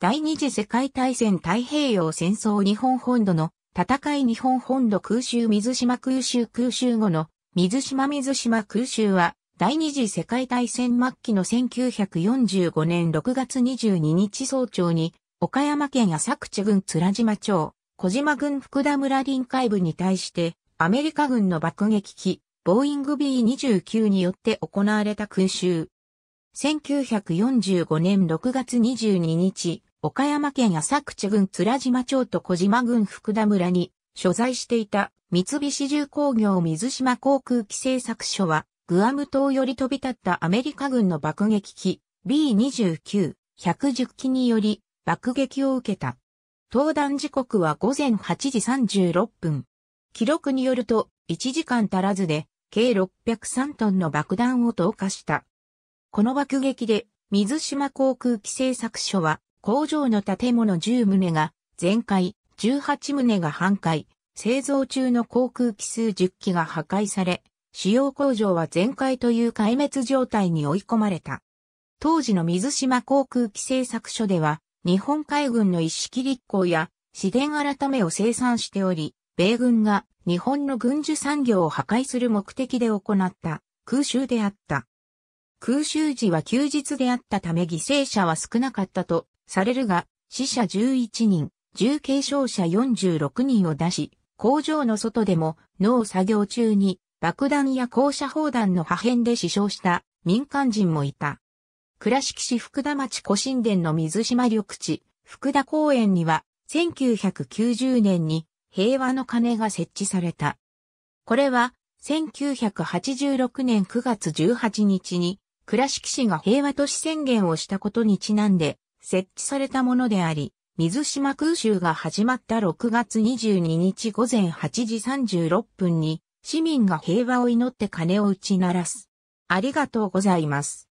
第二次世界大戦太平洋戦争日本本土の戦い日本本土空襲水島空襲空襲後の水島水島空襲は第二次世界大戦末期の1945年6月22日早朝に岡山県浅口郡津良島町小島郡福田村臨海部に対してアメリカ軍の爆撃機ボーイング B29 によって行われた空襲。1945年6月22日、岡山県浅口郡津島町と小島郡福田村に所在していた三菱重工業水島航空機製作所は、グアム島より飛び立ったアメリカ軍の爆撃機 B29、110機により爆撃を受けた。登壇時刻は午前8時36分。記録によると、1時間足らずで、計603トンの爆弾を投下した。この爆撃で、水島航空規制作所は、工場の建物10棟が全壊、18棟が半壊、製造中の航空機数10機が破壊され、主要工場は全壊という壊滅状態に追い込まれた。当時の水島航空規制作所では、日本海軍の一式立港や、市電改めを生産しており、米軍が日本の軍需産業を破壊する目的で行った空襲であった。空襲時は休日であったため犠牲者は少なかったとされるが、死者11人、重軽傷者46人を出し、工場の外でも農作業中に爆弾や高射砲弾の破片で死傷した民間人もいた。倉敷市福田町古神殿の水島緑地、福田公園には1990年に平和の鐘が設置された。これは1986年9月18日に倉敷市が平和都市宣言をしたことにちなんで設置されたものであり、水島空襲が始まった6月22日午前8時36分に市民が平和を祈って鐘を打ち鳴らす。ありがとうございます。